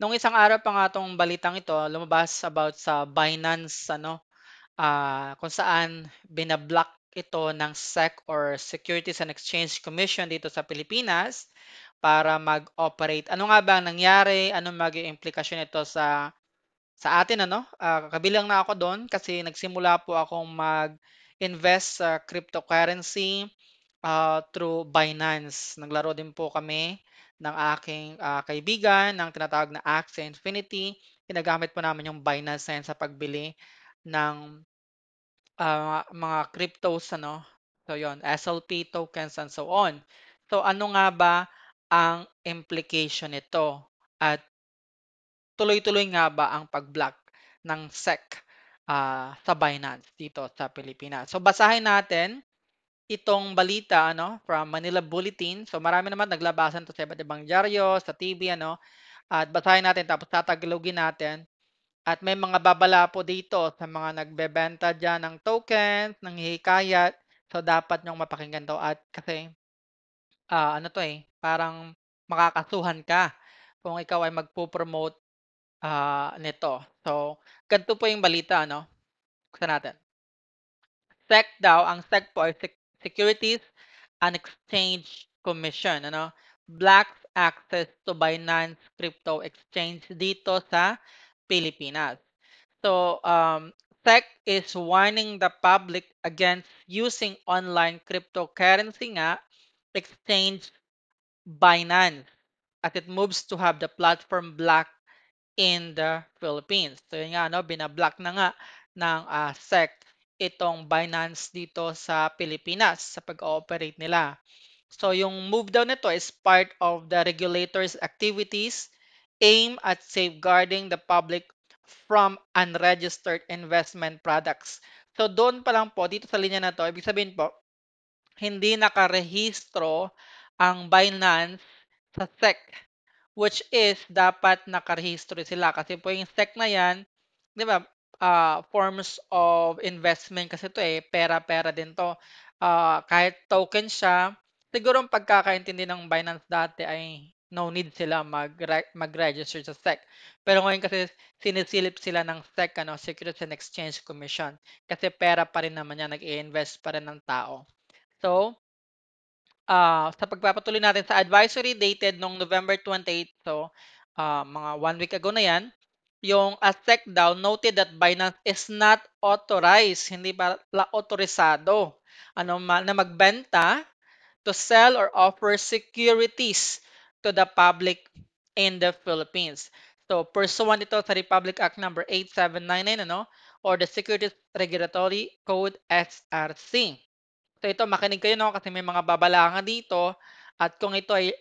Nung isang araw pa nga 'tong balitang ito lumabas about sa Binance ano, ah, kung saan bina ito ng SEC or Securities and Exchange Commission dito sa Pilipinas para mag-operate. Ano nga ba ang nangyari? Ano maging implikasyon nito sa sa atin ano? Ah, kabilang na ako doon kasi nagsimula po akong mag-invest sa cryptocurrency, uh, through Binance. Naglaro din po kami ng aking uh, kaibigan, ng tinatawag na Axie Infinity. Kinagamit po namin yung Binance na sa pagbili ng uh, mga cryptos, ano? So, yon SLP tokens and so on. So, ano nga ba ang implication nito? At tuloy-tuloy nga ba ang pag-block ng SEC uh, sa Binance dito sa Pilipinas? So, basahin natin itong balita ano from Manila Bulletin. So marami naman naglabasan to sa iba't ibang dyaryo, sa TV ano. At basahin natin tapos tatagalogin natin. At may mga babala po dito sa mga nagbebenta diyan ng tokens, ng hikayat. So dapat nyong mapakinggan to at kasi uh, ano to eh, parang makakasuhan ka kung ikaw ay magpo-promote uh, nito. So, ganito po yung balita, ano? Kusa natin. SEC daw, ang SEC po ay Securities and Exchange Commission. Ano? Blacks access to Binance Crypto Exchange dito sa Pilipinas. So, um, SEC is warning the public against using online cryptocurrency nga exchange Binance as it moves to have the platform blocked in the Philippines. So yun nga, no, binablock na nga ng uh, SEC itong Binance dito sa Pilipinas sa pag-ooperate nila. So yung move down nito is part of the regulator's activities aim at safeguarding the public from unregistered investment products. So doon pa lang po, dito sa linya na to, ibig sabihin po, hindi nakarehistro ang Binance sa SEC which is dapat nakarehistro sila kasi po yung SEC na yan, 'di ba? uh, forms of investment kasi 'to, eh, pera-pera din 'to. uh, kahit token siya, siguro ang pagkakaintindi ng Binance dati ay no need sila mag mag-register sa SEC. Pero ngayon kasi sinisilip sila ng SEC, ano, Securities and Exchange Commission. Kasi pera pa rin naman yan, nag iinvest invest pa rin ng tao. So, Uh, sa pagpapatuloy natin sa advisory dated noong November 28, so uh, mga one week ago na yan, yung a takedown, noted that Binance is not authorized, hindi pala autorisado ano, na magbenta to sell or offer securities to the public in the Philippines. So, pursuant ito sa Republic Act number 8799 ano, or the Securities Regulatory Code SRC. So, ito makinig kayo no kasi may mga babalaan dito at kung ito ay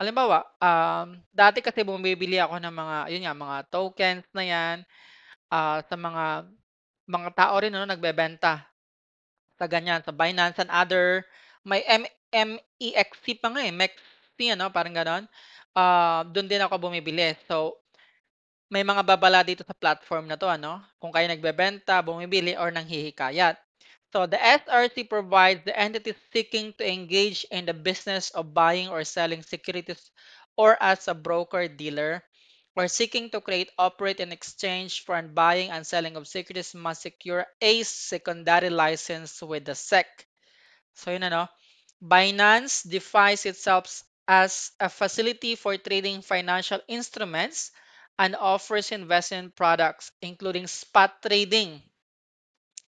halimbawa, um, dati kasi bumibili ako ng mga, yun nga, mga tokens na yan, ah, sa mga, mga tao rin, ano, nagbebenta sa ganyan, sa Binance and other, may MEXC pa nga eh, MEXC, ano, parang ganon. Ah, doon din ako bumibili. So, may mga babala dito sa platform na to, ano? Kung kayo nagbebenta, bumibili, or nanghihikayat. So the SRC provides the entities seeking to engage in the business of buying or selling securities or as a broker dealer or seeking to create, operate, and exchange for buying and selling of securities must secure a secondary license with the SEC. So you know, Binance defines itself as a facility for trading financial instruments and offers investment products, including spot trading,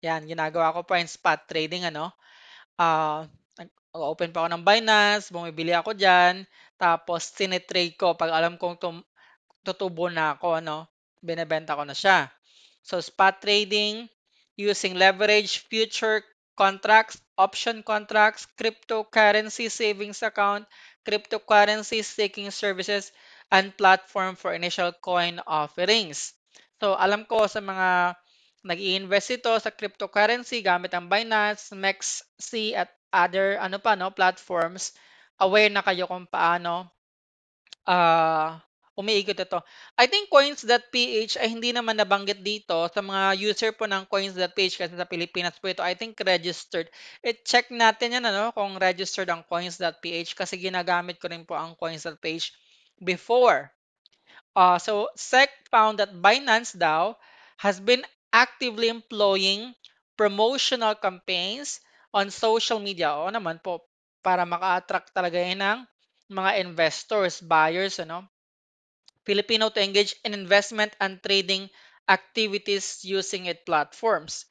'Yan, ginagawa ko pa yung spot trading ano. Uh, ah, open pa ako ng Binance, bumibili ako diyan, tapos sinitrade ko pag alam kong tum- tutubo na ako ano, binebenta ko na siya. So spot trading using leverage future contracts, option contracts, cryptocurrency savings account, cryptocurrency staking services, and platform for initial coin offerings. So alam ko sa mga nag i ito sa cryptocurrency gamit ang Binance, MEXC at other ano pa no platforms. Aware na kayo kung paano uh, umiikot ito. I think coins.ph ay hindi naman nabanggit dito sa mga user po ng coins.ph kasi sa Pilipinas po ito. I think registered. I-check e, natin yan ano, kung registered ang coins.ph kasi ginagamit ko rin po ang coins.ph before. Uh, so, SEC found that Binance daw has been actively employing promotional campaigns on social media. O naman po, para maka-attract talaga yan ng mga investors, buyers, ano? Filipino to engage in investment and trading activities using it platforms.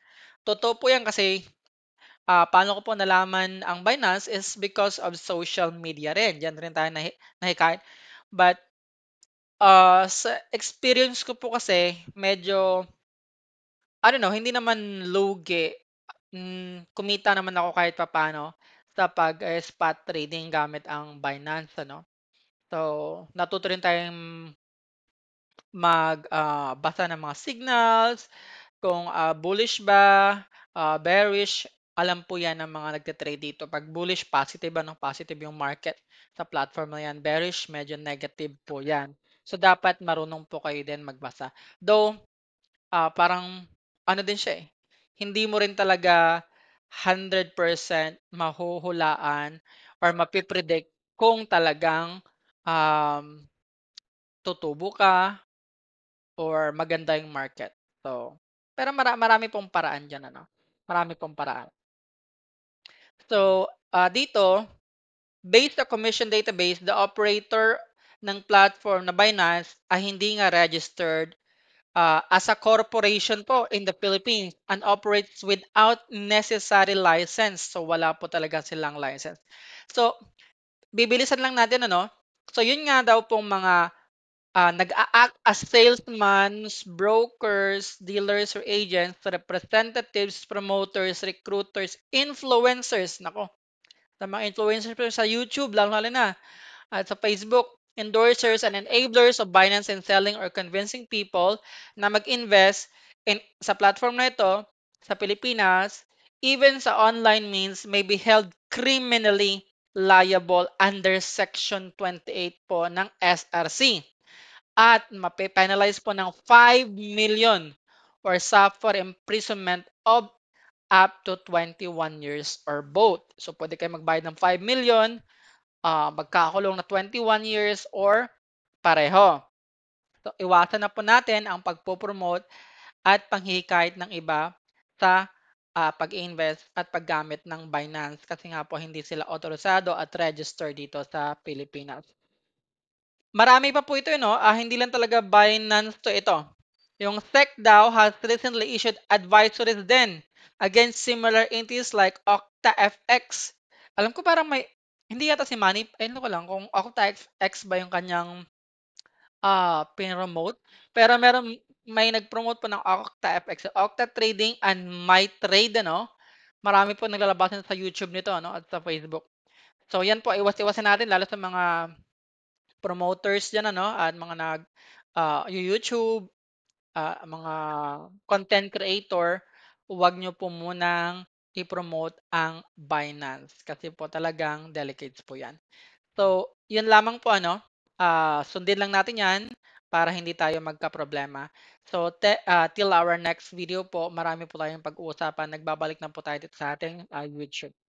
Totoo po yan kasi uh, paano ko po nalaman ang Binance is because of social media rin. Diyan rin tayo nahi- nahikayat. But uh, sa experience ko po kasi medyo I don't know, hindi naman lugi. Mm, kumita naman ako kahit papaano sa pag, eh, spot trading gamit ang Binance ano. So, natuto rin tayong mag, ah, basa ng mga signals, kung, ah, bullish ba, ah, bearish. Alam po 'yan ng mga nagte-trade dito. 'Pag bullish, positive ano, positive yung market sa platform na 'yan. Bearish, medyo negative po 'yan. So, dapat marunong po kayo din magbasa. Though, ah, parang ano din siya eh, hindi mo rin talaga 100% mahuhulaan or mapipredict kung talagang um, tutubo ka or maganda yung market. So, pero mara- marami pong paraan dyan. Ano? Marami pong paraan. So, uh, dito, based sa commission database, the operator ng platform na Binance ay hindi nga registered Uh, as a corporation po in the Philippines and operates without necessary license. So wala po talaga silang license. So bibilisan lang natin ano. So yun nga daw pong mga uh, ah, nag-act as salesmen, brokers, dealers or agents, representatives, promoters, recruiters, influencers. Nako, sa mga influencers sa YouTube, lalo na at ah, sa Facebook endorsers, and enablers of Binance in selling or convincing people na mag-invest in, sa platform na ito sa Pilipinas, even sa online means, may be held criminally liable under Section 28 po ng SRC. At mape-penalize po ng 5 million or suffer imprisonment of up to 21 years or both. So, pwede kayo magbayad ng 5 million uh, magkakulong na 21 years or pareho. So, iwasan na po natin ang pagpopromote at panghihikayat ng iba sa uh, pag-invest at paggamit ng Binance kasi nga po hindi sila autorisado at registered dito sa Pilipinas. Marami pa po ito, eh, no? Uh, hindi lang talaga Binance to ito. Yung SEC daw has recently issued advisories din against similar entities like OctaFX. Alam ko parang may hindi yata si Manny, ay ko lang, kung Octa X ba yung kanyang ah pinromote. Pero meron, may nag-promote po ng Octa FX, Octa Trading and My Trade, ano? Marami po naglalabasan sa YouTube nito, ano? At sa Facebook. So, yan po, iwas-iwasan natin, lalo sa mga promoters dyan, ano? At mga nag, uh, YouTube, uh, mga content creator, huwag nyo po munang i-promote ang Binance kasi po talagang delicates po yan. So, yun lamang po ano, uh, sundin lang natin yan para hindi tayo magka-problema. So, te, uh, till our next video po, marami po tayong pag-uusapan. Nagbabalik na po tayo dito sa ating uh, YouTube